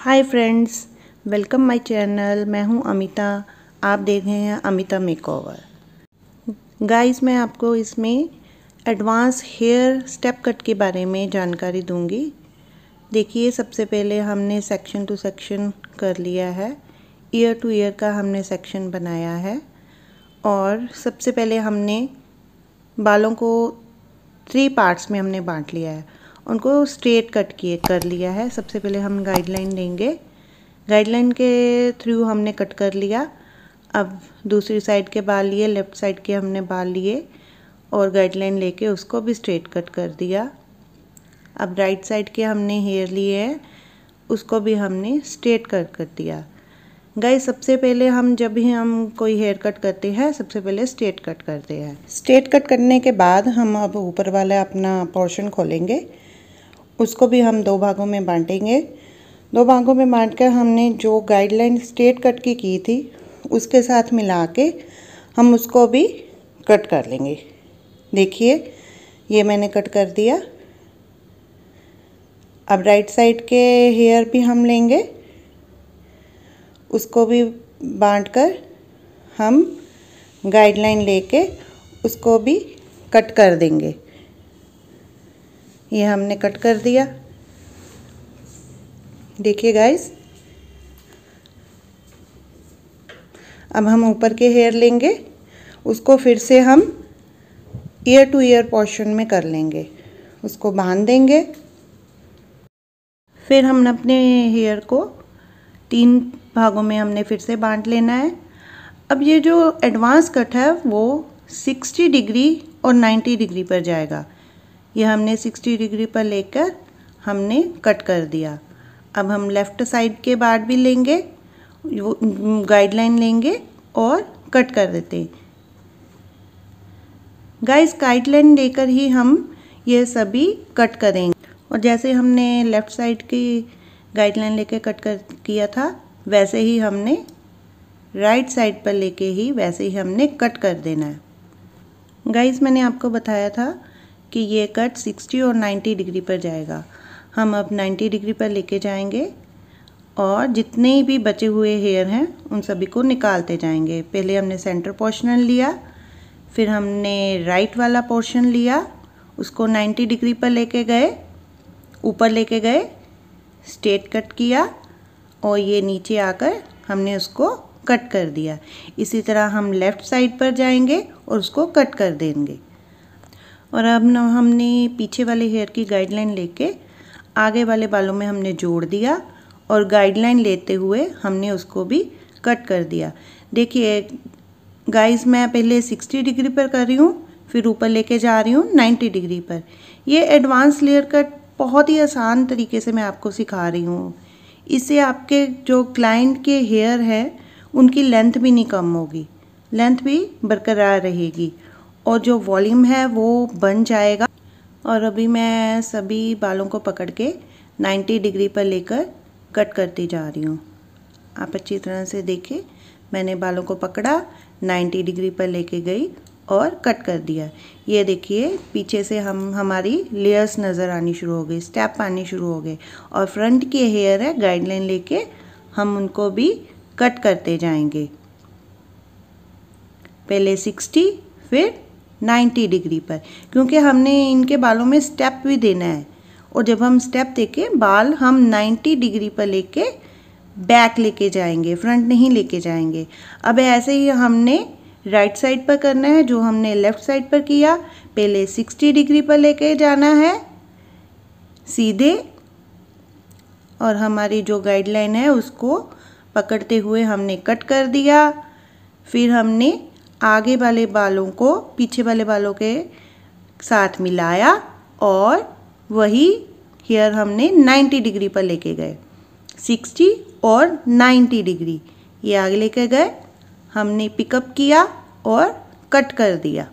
hi friends welcome my channel मैं हूं अमिता आप देख रहे हैं अमिता मेकओवर गाइस मैं आपको इसमें एडवांस हेयर स्टेप कट के बारे में जानकारी दूंगी देखिए सबसे पहले हमने सेक्शन टू सेक्शन कर लिया है ईयर टू ईयर का हमने सेक्शन बनाया है और सबसे पहले हमने बालों को थ्री पार्ट्स में हमने बांट लिया है उनको स्ट्रेट कट किए कर लिया है सबसे पहले हम गाइडलाइन लेंगे गाइडलाइन के थ्रू हमने कट कर लिया अब दूसरी साइड के बाल लिए लेफ़्ट साइड के हमने बाल लिए और गाइडलाइन लेके उसको भी स्ट्रेट कट कर दिया अब राइट साइड के हमने हेयर लिए हैं उसको भी हमने स्ट्रेट कट कर दिया गए सबसे पहले हम जब भी हम कोई हेयर कट करते हैं सबसे पहले स्ट्रेट कट करते हैं स्ट्रेट कट करने के बाद हम अब ऊपर वाला अपना पोर्शन खोलेंगे उसको भी हम दो भागों में बांटेंगे दो भागों में बांटकर हमने जो गाइडलाइन स्ट्रेट कट की की थी उसके साथ मिला के हम उसको भी कट कर लेंगे देखिए ये मैंने कट कर दिया अब राइट साइड के हेयर भी हम लेंगे उसको भी बांट कर हम गाइडलाइन लेके उसको भी कट कर देंगे ये हमने कट कर दिया देखिए गाइस अब हम ऊपर के हेयर लेंगे उसको फिर से हम ईयर टू ईयर पोर्शन में कर लेंगे उसको बांध देंगे फिर हम अपने हेयर को तीन भागों में हमने फिर से बांट लेना है अब ये जो एडवांस कट है वो 60 डिग्री और 90 डिग्री पर जाएगा ये हमने 60 डिग्री पर लेकर हमने कट कर दिया अब हम लेफ़्ट साइड के बाद भी लेंगे वो गाइडलाइन लेंगे और कट कर देते गाइस गाइडलाइन लेकर ही हम ये सभी कट करेंगे और जैसे हमने लेफ़्ट साइड की गाइडलाइन लेकर कट कर किया था वैसे ही हमने राइट right साइड पर लेके ही वैसे ही हमने कट कर देना है गाइस मैंने आपको बताया था कि ये कट 60 और 90 डिग्री पर जाएगा हम अब 90 डिग्री पर लेके जाएंगे और जितने भी बचे हुए हेयर हैं उन सभी को निकालते जाएंगे पहले हमने सेंटर पोर्शन लिया फिर हमने राइट वाला पोर्शन लिया उसको 90 डिग्री पर लेके गए ऊपर लेके गए स्ट्रेट कट किया और ये नीचे आकर हमने उसको कट कर दिया इसी तरह हम लेफ़्ट साइड पर जाएंगे और उसको कट कर देंगे और अब न हमने पीछे वाले हेयर की गाइडलाइन लेके आगे वाले बालों में हमने जोड़ दिया और गाइडलाइन लेते हुए हमने उसको भी कट कर दिया देखिए गाइस मैं पहले 60 डिग्री पर कर रही हूँ फिर ऊपर लेके जा रही हूँ 90 डिग्री पर ये एडवांस लेयर कट बहुत ही आसान तरीके से मैं आपको सिखा रही हूँ इससे आपके जो क्लाइंट के हेयर हैं उनकी लेंथ भी नहीं कम होगी लेंथ भी बरकरार रहेगी और जो वॉल्यूम है वो बन जाएगा और अभी मैं सभी बालों को पकड़ के 90 डिग्री पर लेकर कट करती जा रही हूँ आप अच्छी तरह से देखें मैंने बालों को पकड़ा 90 डिग्री पर लेके गई और कट कर दिया ये देखिए पीछे से हम हमारी लेयर्स नज़र आनी शुरू हो गई स्टेप आने शुरू हो गए और फ्रंट के हेयर है गाइडलाइन लेके हम उनको भी कट करते जाएंगे पहले 60 फिर नाइन्टी डिग्री पर क्योंकि हमने इनके बालों में स्टेप भी देना है और जब हम स्टेप दे के बाल हम 90 डिग्री पर लेके बैक लेके जाएंगे फ्रंट नहीं लेके जाएंगे अब ऐसे ही हमने राइट साइड पर करना है जो हमने लेफ़्ट साइड पर किया पहले 60 डिग्री पर लेके जाना है सीधे और हमारी जो गाइडलाइन है उसको पकड़ते हुए हमने कट कर दिया फिर हमने आगे वाले बालों को पीछे वाले बालों के साथ मिलाया और वही हेयर हमने 90 डिग्री पर लेके गए 60 और 90 डिग्री ये आगे लेके गए हमने पिकअप किया और कट कर दिया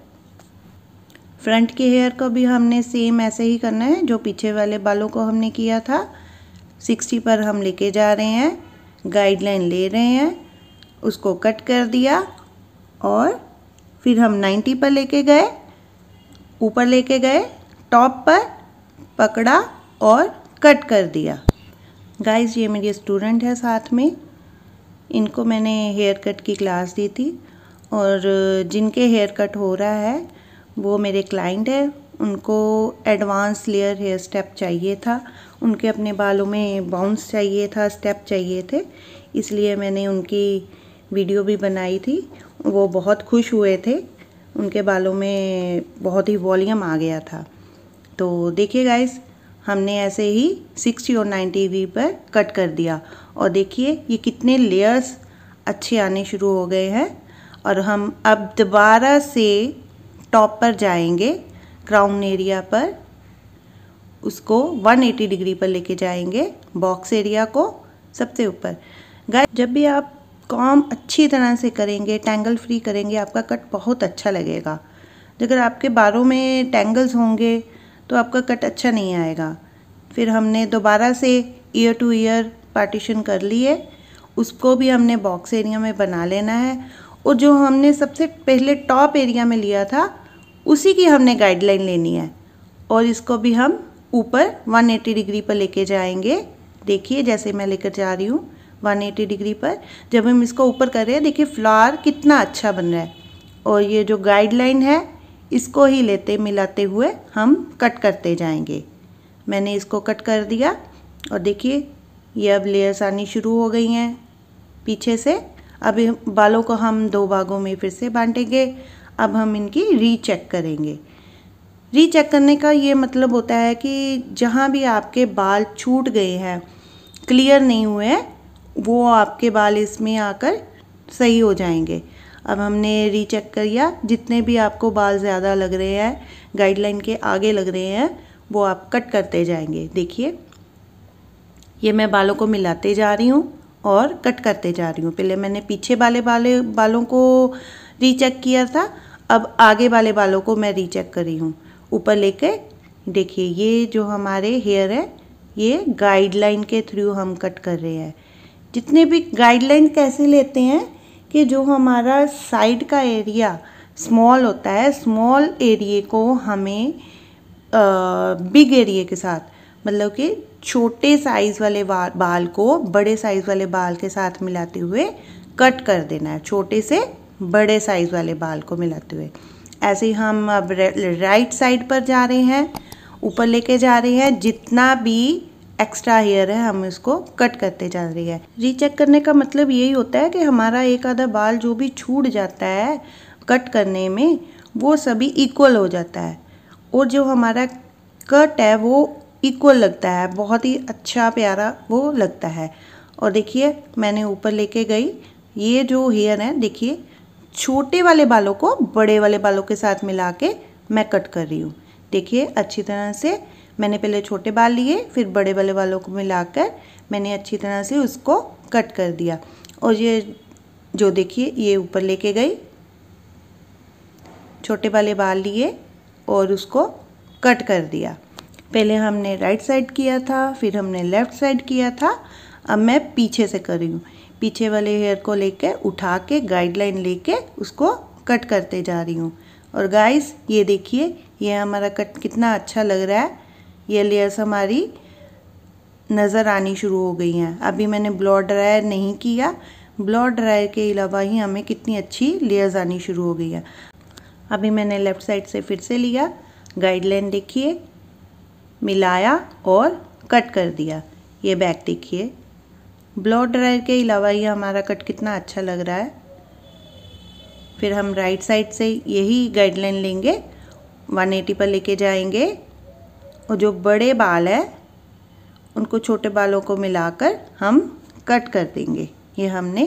फ्रंट के हेयर को भी हमने सेम ऐसे ही करना है जो पीछे वाले बालों को हमने किया था 60 पर हम लेके जा रहे हैं गाइडलाइन ले रहे हैं उसको कट कर दिया और फिर हम 90 पर लेके गए ऊपर लेके गए टॉप पर पकड़ा और कट कर दिया गाइस ये मेरी स्टूडेंट है साथ में इनको मैंने हेयर कट की क्लास दी थी और जिनके हेयर कट हो रहा है वो मेरे क्लाइंट हैं उनको एडवांस लेयर हेयर स्टेप चाहिए था उनके अपने बालों में बाउंस चाहिए था स्टेप चाहिए थे इसलिए मैंने उनकी वीडियो भी बनाई थी वो बहुत खुश हुए थे उनके बालों में बहुत ही वॉल्यूम आ गया था तो देखिए गाइस हमने ऐसे ही 60 और 90 वी पर कट कर दिया और देखिए ये कितने लेयर्स अच्छे आने शुरू हो गए हैं और हम अब दोबारा से टॉप पर जाएंगे क्राउन एरिया पर उसको 180 डिग्री पर लेके जाएंगे बॉक्स एरिया को सबसे ऊपर गाय जब भी आप काम अच्छी तरह से करेंगे टैंगल फ्री करेंगे आपका कट बहुत अच्छा लगेगा अगर आपके बारों में टैंगल्स होंगे तो आपका कट अच्छा नहीं आएगा फिर हमने दोबारा से ईयर टू ईयर पार्टीशन कर लिए उसको भी हमने बॉक्स एरिया में बना लेना है और जो हमने सबसे पहले टॉप एरिया में लिया था उसी की हमने गाइडलाइन लेनी है और इसको भी हम ऊपर 180 डिग्री पर लेके जाएंगे देखिए जैसे मैं लेकर जा रही हूँ 180 डिग्री पर जब हम इसको ऊपर कर रहे हैं देखिए फ्लावर कितना अच्छा बन रहा है और ये जो गाइडलाइन है इसको ही लेते मिलाते हुए हम कट करते जाएंगे मैंने इसको कट कर दिया और देखिए ये अब लेयर्स आनी शुरू हो गई हैं पीछे से अब बालों को हम दो भागों में फिर से बांटेंगे अब हम इनकी रीचेक करेंगे रीचेक करने का ये मतलब होता है कि जहाँ भी आपके बाल छूट गए हैं क्लियर नहीं हुए हैं वो आपके बाल इसमें आकर सही हो जाएंगे अब हमने रीचेक कर लिया जितने भी आपको बाल ज़्यादा लग रहे हैं गाइडलाइन के आगे लग रहे हैं वो आप कट करते जाएंगे देखिए ये मैं बालों को मिलाते जा रही हूँ और कट करते जा रही हूँ पहले मैंने पीछे वाले बाले बालों को रीचेक किया था अब आगे वाले बालों को मैं रीचेक कर रही हूँ ऊपर लेके देखिए ये जो हमारे हेयर है ये गाइडलाइन के थ्रू हम कट कर रहे हैं जितने भी गाइडलाइन कैसे लेते हैं कि जो हमारा साइड का एरिया स्मॉल होता है स्मॉल एरिए को हमें बिग एरिए के साथ मतलब कि छोटे साइज़ वाले बाल बाल को बड़े साइज़ वाले बाल के साथ मिलाते हुए कट कर देना है छोटे से बड़े साइज़ वाले बाल को मिलाते हुए ऐसे ही हम अब राइट साइड पर जा रहे हैं ऊपर लेके जा रहे हैं जितना भी एक्स्ट्रा हेयर है हम इसको कट करते जा रही है रीचेक करने का मतलब यही होता है कि हमारा एक आधा बाल जो भी छूट जाता है कट करने में वो सभी इक्वल हो जाता है और जो हमारा कट है वो इक्वल लगता है बहुत ही अच्छा प्यारा वो लगता है और देखिए मैंने ऊपर लेके गई ये जो हेयर है देखिए छोटे वाले बालों को बड़े वाले बालों के साथ मिला के मैं कट कर रही हूँ देखिए अच्छी तरह से मैंने पहले छोटे बाल लिए फिर बड़े वाले बालों को मिलाकर मैंने अच्छी तरह से उसको कट कर दिया और ये जो देखिए ये ऊपर लेके गई छोटे वाले बाल लिए और उसको कट कर दिया पहले हमने राइट साइड किया था फिर हमने लेफ़्ट साइड किया था अब मैं पीछे से कर रही हूँ पीछे वाले हेयर को लेके उठा के गाइडलाइन लेके उसको कट करते जा रही हूँ और गाइस ये देखिए ये हमारा कट कितना अच्छा लग रहा है ये लेयर्स हमारी नज़र आनी शुरू हो गई हैं अभी मैंने ब्लॉ ड्रायर नहीं किया ब्लॉ ड्रायर के अलावा ही हमें कितनी अच्छी लेयर्स आनी शुरू हो गई हैं अभी मैंने लेफ़्ट साइड से फिर से लिया गाइडलाइन देखिए मिलाया और कट कर दिया ये बैक देखिए ब्लॉ ड्रायर के अलावा ही हमारा कट कितना अच्छा लग रहा है फिर हम राइट साइड से यही गाइडलाइन लेंगे 180 पर लेके जाएंगे और जो बड़े बाल है उनको छोटे बालों को मिलाकर हम कट कर देंगे ये हमने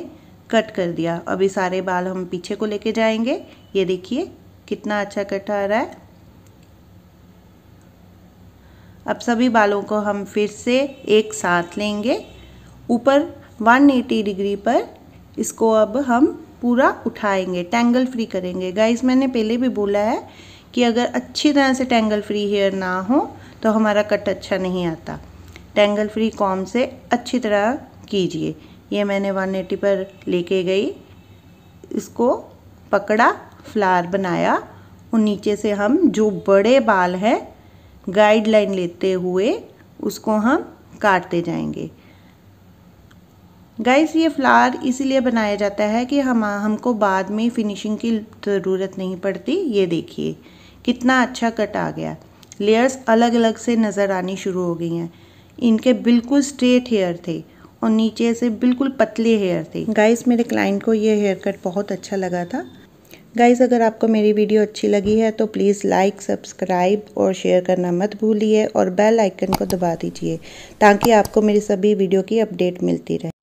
कट कर दिया अभी सारे बाल हम पीछे को लेके जाएंगे ये देखिए कितना अच्छा कट आ रहा है अब सभी बालों को हम फिर से एक साथ लेंगे ऊपर 180 डिग्री पर इसको अब हम पूरा उठाएंगे टैंगल फ्री करेंगे गाइस मैंने पहले भी बोला है कि अगर अच्छी तरह से टैंगल फ्री हेयर ना हो तो हमारा कट अच्छा नहीं आता टेंगल फ्री कॉम से अच्छी तरह कीजिए ये मैंने 180 पर लेके गई इसको पकड़ा फ्लावर बनाया और नीचे से हम जो बड़े बाल हैं गाइडलाइन लेते हुए उसको हम काटते जाएंगे गाइस ये फ्लावर इसीलिए बनाया जाता है कि हम हमको बाद में फिनिशिंग की ज़रूरत नहीं पड़ती ये देखिए कितना अच्छा कट आ गया लेयर्स अलग अलग से नज़र आनी शुरू हो गई हैं इनके बिल्कुल स्ट्रेट हेयर थे और नीचे से बिल्कुल पतले हेयर थे गाइस मेरे क्लाइंट को ये हेयर कट बहुत अच्छा लगा था गाइस अगर आपको मेरी वीडियो अच्छी लगी है तो प्लीज़ लाइक सब्सक्राइब और शेयर करना मत भूलिए और बेल आइकन को दबा दीजिए ताकि आपको मेरी सभी वीडियो की अपडेट मिलती रहे